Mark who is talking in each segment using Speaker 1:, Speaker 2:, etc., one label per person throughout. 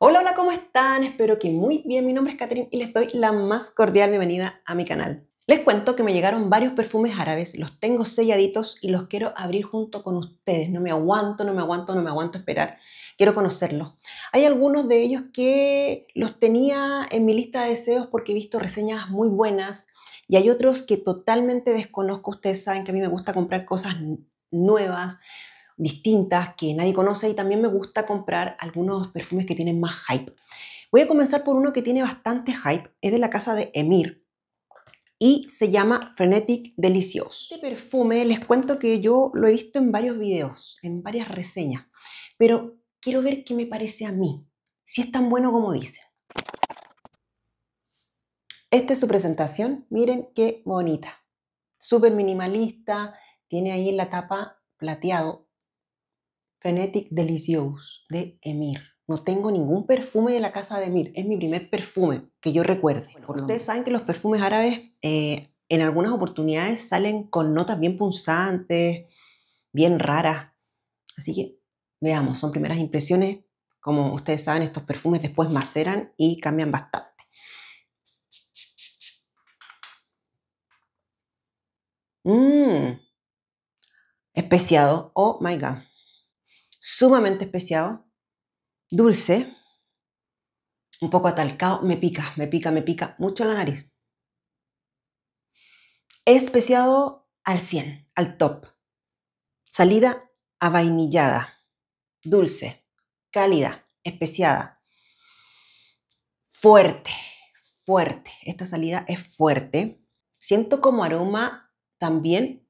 Speaker 1: Hola, hola, ¿cómo están? Espero que muy bien. Mi nombre es Catherine y les doy la más cordial bienvenida a mi canal. Les cuento que me llegaron varios perfumes árabes, los tengo selladitos y los quiero abrir junto con ustedes. No me aguanto, no me aguanto, no me aguanto esperar. Quiero conocerlos. Hay algunos de ellos que los tenía en mi lista de deseos porque he visto reseñas muy buenas y hay otros que totalmente desconozco. Ustedes saben que a mí me gusta comprar cosas nuevas, distintas que nadie conoce y también me gusta comprar algunos perfumes que tienen más hype. Voy a comenzar por uno que tiene bastante hype, es de la casa de Emir y se llama Frenetic Delicious. Este perfume les cuento que yo lo he visto en varios videos, en varias reseñas, pero quiero ver qué me parece a mí, si es tan bueno como dicen. Esta es su presentación, miren qué bonita, súper minimalista, tiene ahí en la tapa plateado, Frenetic Delicious de Emir. No tengo ningún perfume de la casa de Emir. Es mi primer perfume que yo recuerde. ustedes saben que los perfumes árabes eh, en algunas oportunidades salen con notas bien punzantes, bien raras. Así que veamos, son primeras impresiones. Como ustedes saben, estos perfumes después maceran y cambian bastante. Mmm, especiado. Oh my god sumamente especiado, dulce, un poco atalcado, me pica, me pica, me pica mucho la nariz. Especiado al 100, al top. Salida avainillada, dulce, cálida, especiada. Fuerte, fuerte. Esta salida es fuerte. Siento como aroma también,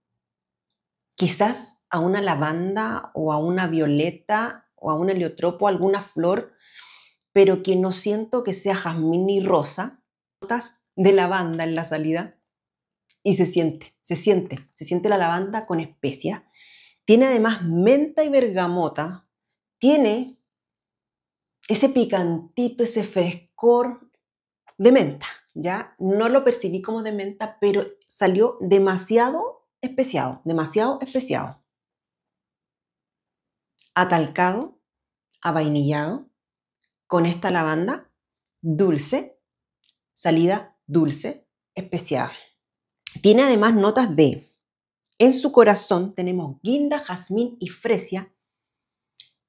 Speaker 1: quizás a una lavanda o a una violeta o a un heliotropo, alguna flor, pero que no siento que sea jazmín ni rosa, notas de lavanda en la salida y se siente, se siente, se siente la lavanda con especia, Tiene además menta y bergamota, tiene ese picantito, ese frescor de menta, ¿ya? No lo percibí como de menta, pero salió demasiado especiado, demasiado especiado atalcado, avainillado, con esta lavanda, dulce, salida dulce, especiada. Tiene además notas de, en su corazón tenemos guinda, jazmín y fresia.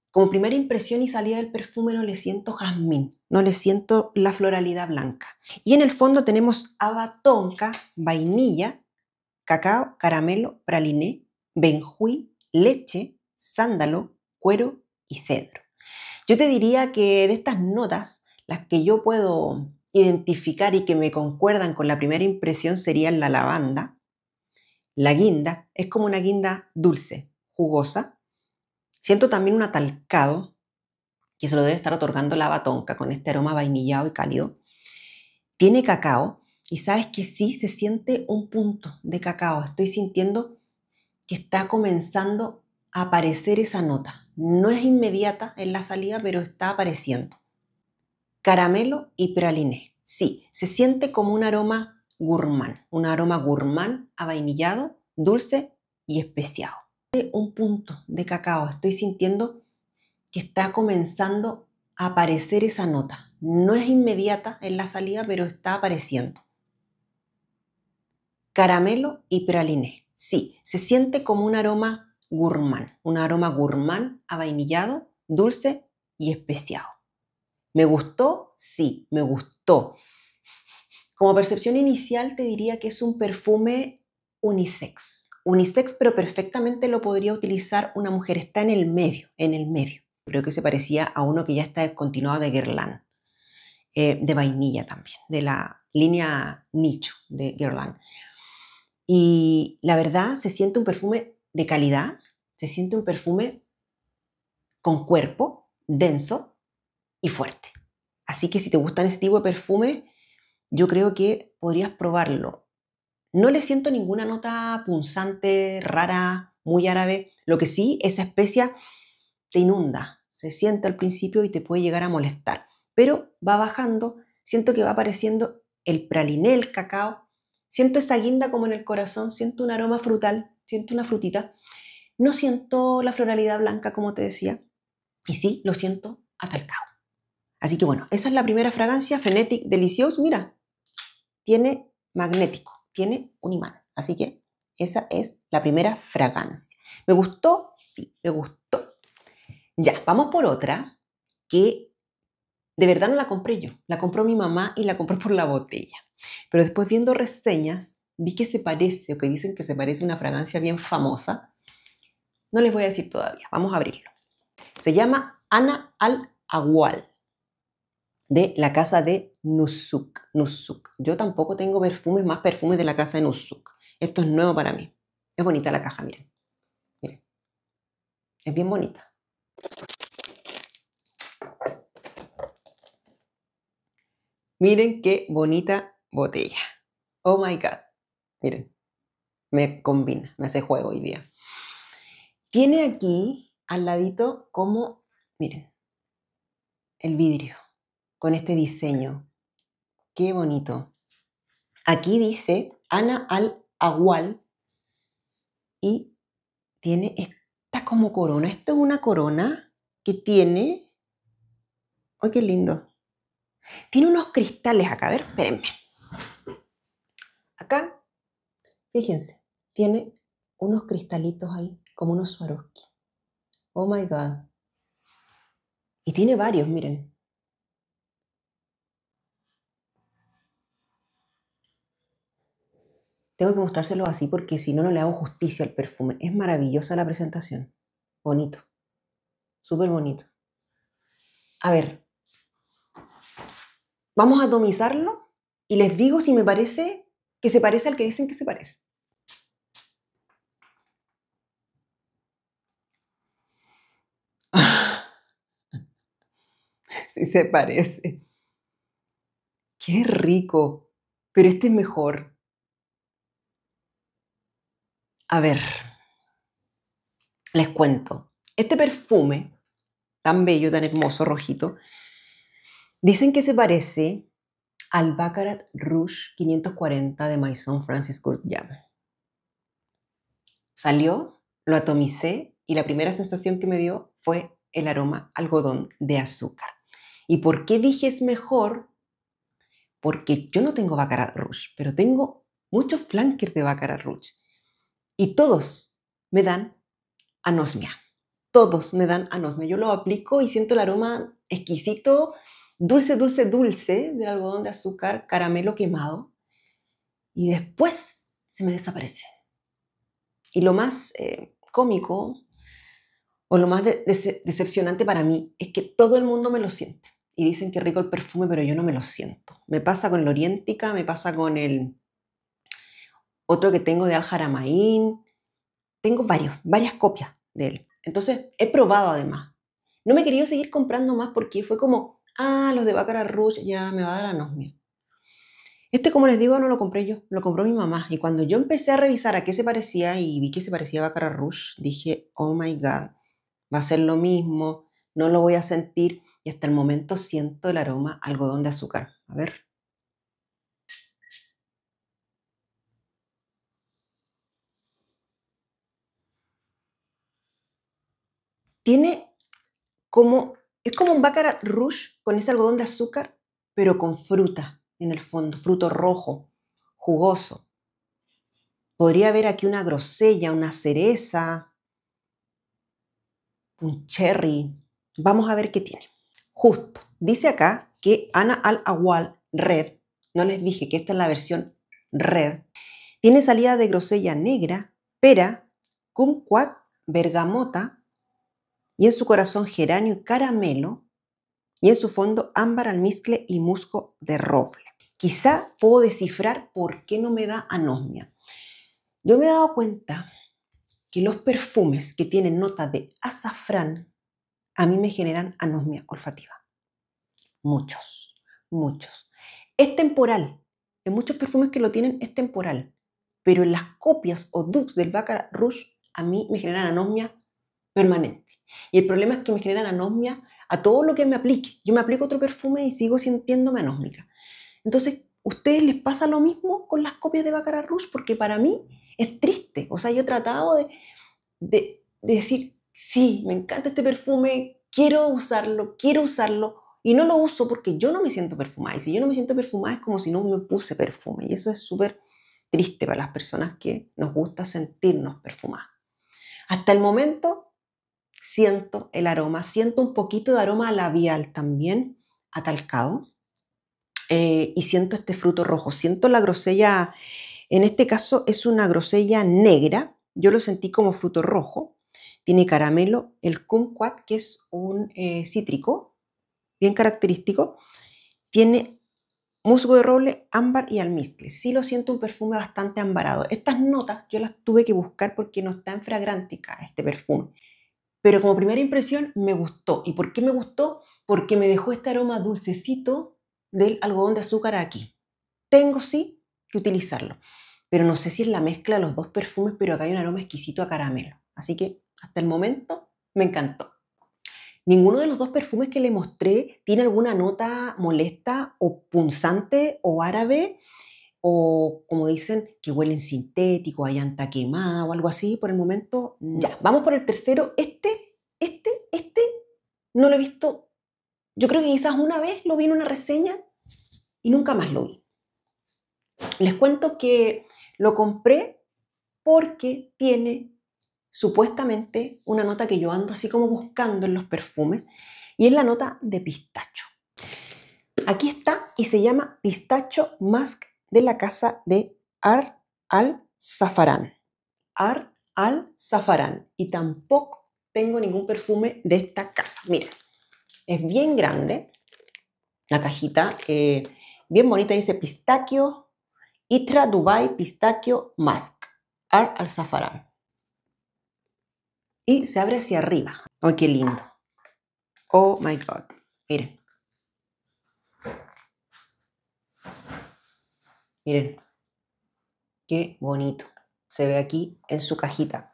Speaker 1: Como primera impresión y salida del perfume no le siento jazmín, no le siento la floralidad blanca. Y en el fondo tenemos abatonca, vainilla, cacao, caramelo, praliné, benjuí, leche, sándalo, cuero y cedro. Yo te diría que de estas notas, las que yo puedo identificar y que me concuerdan con la primera impresión serían la lavanda, la guinda, es como una guinda dulce, jugosa. Siento también un atalcado, que se lo debe estar otorgando la batonca con este aroma vainillado y cálido. Tiene cacao y sabes que sí se siente un punto de cacao. Estoy sintiendo que está comenzando a aparecer esa nota. No es inmediata en la salida, pero está apareciendo. Caramelo y praliné. Sí, se siente como un aroma gourmand, un aroma gourmand avainillado, dulce y especiado. Un punto de cacao, estoy sintiendo que está comenzando a aparecer esa nota. No es inmediata en la salida, pero está apareciendo. Caramelo y praliné. Sí, se siente como un aroma gourmand, un aroma gourmand avainillado, dulce y especiado. ¿Me gustó? Sí, me gustó. Como percepción inicial te diría que es un perfume unisex. Unisex, pero perfectamente lo podría utilizar una mujer. Está en el medio, en el medio. Creo que se parecía a uno que ya está descontinuado de Guerlain, eh, de vainilla también, de la línea nicho de Guerlain. Y la verdad se siente un perfume de calidad, se siente un perfume con cuerpo, denso y fuerte. Así que si te gustan ese tipo de perfume, yo creo que podrías probarlo. No le siento ninguna nota punzante, rara, muy árabe. Lo que sí, esa especia te inunda, se siente al principio y te puede llegar a molestar. Pero va bajando, siento que va apareciendo el praliné, el cacao. Siento esa guinda como en el corazón, siento un aroma frutal, siento una frutita. No siento la floralidad blanca, como te decía, y sí, lo siento atalcado. Así que bueno, esa es la primera fragancia, fenetic Delicious. Mira, tiene magnético, tiene un imán. Así que esa es la primera fragancia. ¿Me gustó? Sí, me gustó. Ya, vamos por otra que de verdad no la compré yo. La compró mi mamá y la compró por la botella. Pero después viendo reseñas, vi que se parece o que dicen que se parece a una fragancia bien famosa. No les voy a decir todavía, vamos a abrirlo. Se llama Ana al Agual de la casa de Nusuk. Nusuk. Yo tampoco tengo perfumes, más perfumes de la casa de Nusuk. Esto es nuevo para mí. Es bonita la caja, miren. Miren. Es bien bonita. Miren qué bonita botella. Oh my God. Miren, me combina, me hace juego hoy día. Tiene aquí al ladito como, miren, el vidrio con este diseño. Qué bonito. Aquí dice Ana al Agual y tiene esta como corona. Esto es una corona que tiene. ¡Ay, qué lindo! Tiene unos cristales acá. A ver, espérenme. Acá Fíjense, tiene unos cristalitos ahí, como unos Swarovski. Oh my God. Y tiene varios, miren. Tengo que mostrárselo así porque si no, no le hago justicia al perfume. Es maravillosa la presentación. Bonito. Súper bonito. A ver. Vamos a atomizarlo y les digo si me parece que se parece al que dicen que se parece. sí se parece. Qué rico, pero este es mejor. A ver, les cuento. Este perfume, tan bello, tan hermoso, rojito, dicen que se parece al Baccarat Rouge 540 de Maison Francis Courtyard. Salió, lo atomicé y la primera sensación que me dio fue el aroma algodón de azúcar. ¿Y por qué dije es mejor? Porque yo no tengo Baccarat Rouge, pero tengo muchos flankers de Baccarat Rouge. Y todos me dan anosmia. Todos me dan anosmia. Yo lo aplico y siento el aroma exquisito dulce, dulce, dulce del algodón de azúcar, caramelo quemado, y después se me desaparece. Y lo más eh, cómico o lo más decepcionante para mí es que todo el mundo me lo siente. Y dicen que rico el perfume, pero yo no me lo siento. Me pasa con el Oriéntica, me pasa con el otro que tengo de Al Tengo varios, varias copias de él. Entonces, he probado además. No me he querido seguir comprando más porque fue como, ah, los de Baccarat Rouge ya me va a dar anosmia. Este, como les digo, no lo compré yo, lo compró mi mamá. Y cuando yo empecé a revisar a qué se parecía y vi que se parecía a Baccarat Rouge, dije, oh my God, va a ser lo mismo, no lo voy a sentir. Y hasta el momento siento el aroma algodón de azúcar. A ver. Tiene como es como un Baccarat Rouge con ese algodón de azúcar, pero con fruta en el fondo, fruto rojo, jugoso. Podría haber aquí una grosella, una cereza, un cherry. Vamos a ver qué tiene. Justo, dice acá que Ana al-Awal Red, no les dije que esta es la versión red, tiene salida de grosella negra, pera, kumquat, bergamota, y en su corazón geranio y caramelo, y en su fondo ámbar, almizcle y musco de roble. Quizá puedo descifrar por qué no me da anosmia. Yo me he dado cuenta que los perfumes que tienen nota de azafrán a mí me generan anosmia olfativa. Muchos, muchos. Es temporal. En muchos perfumes que lo tienen es temporal. Pero en las copias o dupes del Baccarat Rouge a mí me generan anosmia permanente. Y el problema es que me generan anosmia a todo lo que me aplique. Yo me aplico otro perfume y sigo sintiéndome anósmica. Entonces, ¿ustedes les pasa lo mismo con las copias de Baccarat Rouge? Porque para mí es triste. O sea, yo he tratado de decir, sí, me encanta este perfume, quiero usarlo, quiero usarlo, y no lo uso porque yo no me siento perfumada. Y si yo no me siento perfumada es como si no me puse perfume. Y eso es súper triste para las personas que nos gusta sentirnos perfumadas. Hasta el momento siento el aroma, siento un poquito de aroma labial también, atalcado, eh, y siento este fruto rojo, siento la grosella, en este caso es una grosella negra, yo lo sentí como fruto rojo, tiene caramelo, el kumquat, que es un eh, cítrico, bien característico, tiene musgo de roble, ámbar y almizcle. Sí lo siento un perfume bastante ambarado. Estas notas yo las tuve que buscar porque no está en este perfume. Pero como primera impresión me gustó. ¿Y por qué me gustó? Porque me dejó este aroma dulcecito del algodón de azúcar aquí. Tengo sí que utilizarlo. Pero no sé si es la mezcla de los dos perfumes, pero acá hay un aroma exquisito a caramelo. Así que hasta el momento me encantó. Ninguno de los dos perfumes que le mostré tiene alguna nota molesta o punzante o árabe o como dicen que huelen sintético, hay antaquema o algo así. Por el momento, ya. Vamos por el tercero. Este no lo he visto, yo creo que quizás una vez lo vi en una reseña y nunca más lo vi. Les cuento que lo compré porque tiene supuestamente una nota que yo ando así como buscando en los perfumes y es la nota de pistacho. Aquí está y se llama Pistacho Mask de la casa de Ar al Zafarán. Ar al Safarán Y tampoco tengo ningún perfume de esta casa. Mira, es bien grande, la cajita, eh, bien bonita, dice pistachio, Itra Dubai Pistachio Mask, Art al Safarán, Y se abre hacia arriba. ¡Ay, oh, qué lindo! ¡Oh, my God! Miren. Miren. Qué bonito. Se ve aquí en su cajita.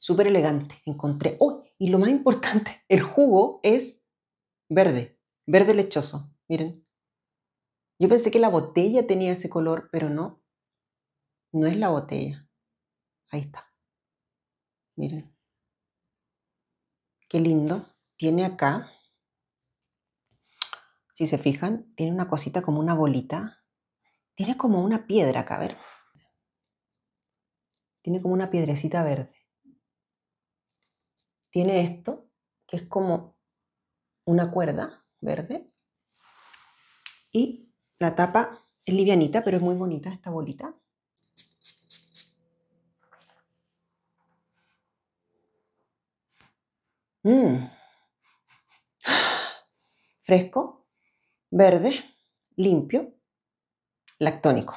Speaker 1: súper elegante. Encontré, oh, y lo más importante, el jugo es verde, verde lechoso. Miren, yo pensé que la botella tenía ese color, pero no, no es la botella. Ahí está. Miren, qué lindo. Tiene acá, si se fijan, tiene una cosita como una bolita. Tiene como una piedra acá, a ver. Tiene como una piedrecita verde tiene esto, que es como una cuerda verde. Y la tapa es livianita, pero es muy bonita esta bolita. Mm. Fresco, verde, limpio, lactónico,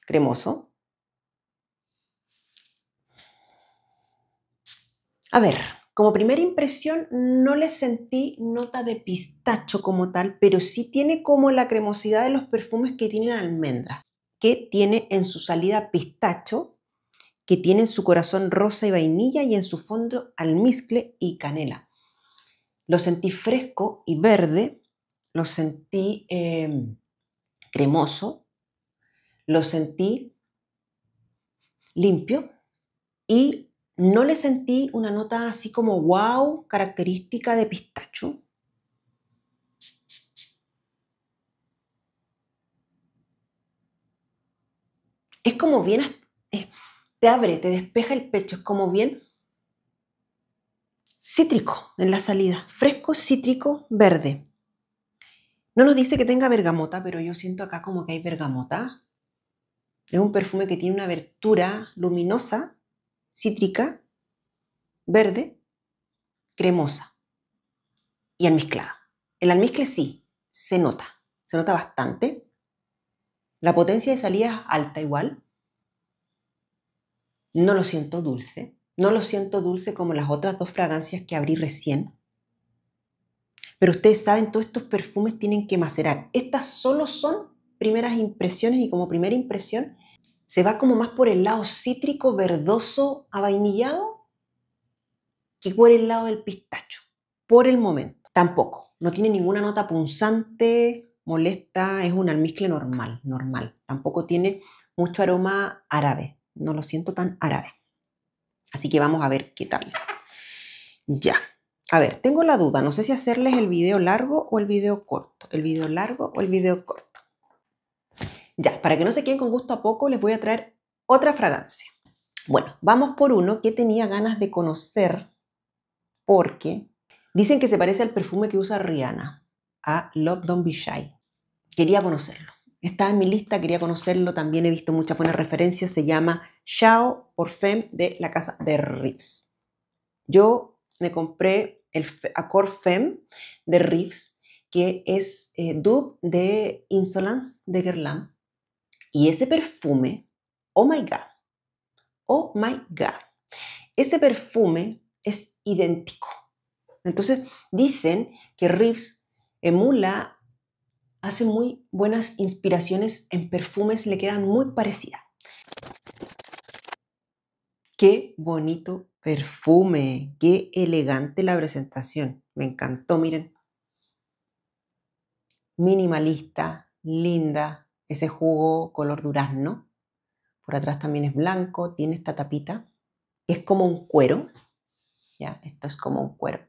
Speaker 1: cremoso. A ver, como primera impresión no le sentí nota de pistacho como tal, pero sí tiene como la cremosidad de los perfumes que tienen almendra, que tiene en su salida pistacho, que tiene en su corazón rosa y vainilla y en su fondo almizcle y canela. Lo sentí fresco y verde, lo sentí em, cremoso, lo sentí limpio y no le sentí una nota así como wow, característica de pistacho. Es como bien, te abre, te despeja el pecho, es como bien cítrico en la salida, fresco, cítrico, verde. No nos dice que tenga bergamota, pero yo siento acá como que hay bergamota. Es un perfume que tiene una abertura luminosa cítrica, verde, cremosa y almizclada. El almizcle sí, se nota, se nota bastante. La potencia de salida es alta igual. No lo siento dulce, no lo siento dulce como las otras dos fragancias que abrí recién. Pero ustedes saben, todos estos perfumes tienen que macerar. Estas solo son primeras impresiones y como primera impresión se va como más por el lado cítrico, verdoso, avainillado, que por el lado del pistacho, por el momento. Tampoco, no tiene ninguna nota punzante, molesta, es un almizcle normal, normal. Tampoco tiene mucho aroma árabe, no lo siento tan árabe. Así que vamos a ver qué tal. Ya. A ver, tengo la duda, no sé si hacerles el video largo o el video corto. El video largo o el video corto. Ya, para que no se queden con gusto a poco, les voy a traer otra fragancia. Bueno, vamos por uno que tenía ganas de conocer porque dicen que se parece al perfume que usa Rihanna, a Love Don't Be Shy. Quería conocerlo. Estaba en mi lista, quería conocerlo. También he visto muchas buenas referencias. Se llama Shao por Femme de la casa de Reeves. Yo me compré el Accord Femme de Riffs, que es eh, Dub de Insolence de Guerlain y ese perfume, oh my God, oh my God, ese perfume es idéntico. Entonces dicen que Reeves emula, hace muy buenas inspiraciones en perfumes, le quedan muy parecidas. Qué bonito perfume, qué elegante la presentación, me encantó, miren. Minimalista, linda, ese jugo color durazno. Por atrás también es blanco, tiene esta tapita, es como un cuero. Ya, esto es como un cuero.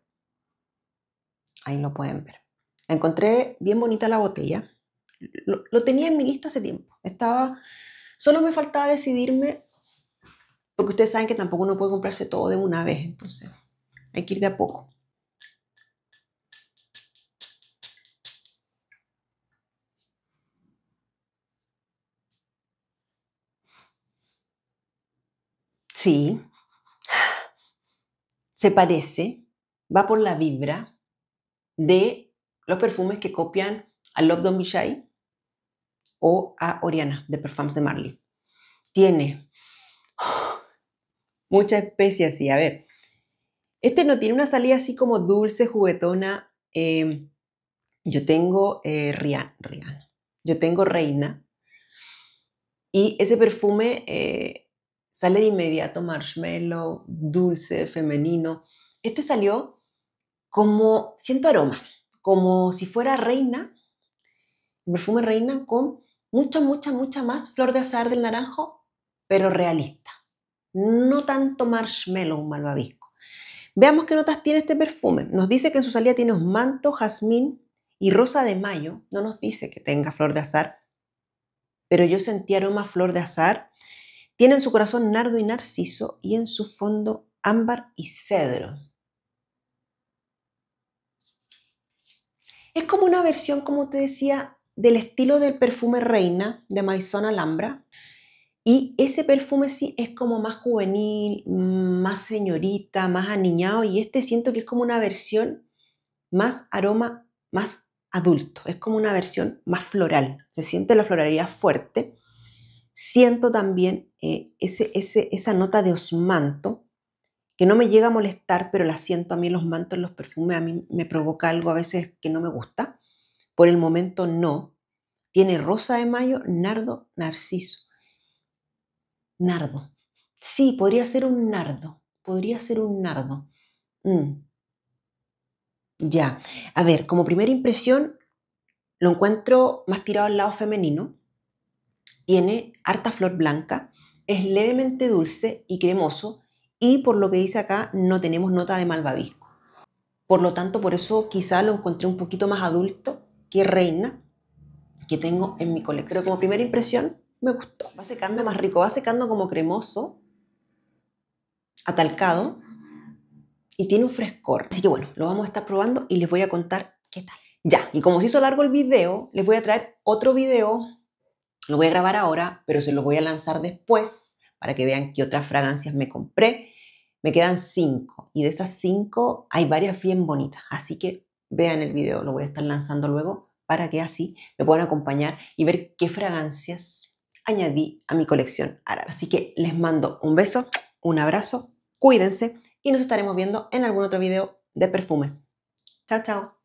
Speaker 1: Ahí lo pueden ver. encontré bien bonita la botella. Lo, lo, tenía en mi lista hace tiempo. Estaba, solo me faltaba decidirme, porque ustedes saben que tampoco uno puede comprarse todo de una vez, entonces hay que ir de a poco. Sí, se parece, va por la vibra de los perfumes que copian a Love Don Shy o a Oriana de Perfumes de Marley. Tiene mucha especie así, a ver. Este no tiene una salida así como dulce, juguetona. Em, yo tengo eh, Rihanna, yo tengo Reina. Y ese perfume eh, Sale de inmediato marshmallow, dulce, femenino. Este salió como, siento aroma, como si fuera reina, perfume reina con mucha, mucha, mucha más flor de azahar del naranjo, pero realista. No tanto marshmallow, malvavisco. Veamos qué notas tiene este perfume. Nos dice que en su salida tiene manto jazmín y rosa de mayo. No nos dice que tenga flor de azahar, pero yo sentí aroma flor de azahar tiene en su corazón nardo y narciso y en su fondo ámbar y cedro. Es como una versión, como te decía, del estilo del perfume Reina de Maison Alhambra. Y ese perfume sí es como más juvenil, más señorita, más aniñado. Y este siento que es como una versión más aroma, más adulto. Es como una versión más floral. Se siente la floralidad fuerte siento también eh, ese, esa nota de osmanto que no me llega a molestar, pero la siento a mí los mantos, los perfumes, a mí me provoca algo a veces que no me gusta. Por el momento no. Tiene rosa de mayo, nardo, narciso. Nardo. Sí, podría ser un nardo. Podría ser un nardo. Mm. Ya. A ver, como primera impresión, lo encuentro más tirado al lado femenino tiene harta flor blanca, es levemente dulce y cremoso y por lo que dice acá no tenemos nota de malvavisco. Por lo tanto, por eso quizá lo encontré un poquito más adulto que reina que tengo en mi colección. Pero como primera impresión, me gustó. Va secando más rico, va secando como cremoso, atalcado y tiene un frescor. Así que bueno, lo vamos a estar probando y les voy a contar qué tal. Ya, y como se hizo largo el video, les voy a traer otro video lo voy a grabar ahora, pero se lo voy a lanzar después para que vean qué otras fragancias me compré. Me quedan cinco y de esas cinco hay varias bien bonitas, así que vean el video, lo voy a estar lanzando luego para que así me puedan acompañar y ver qué fragancias añadí a mi colección Así que les mando un beso, un abrazo, cuídense y nos estaremos viendo en algún otro video de perfumes. Chao, chao.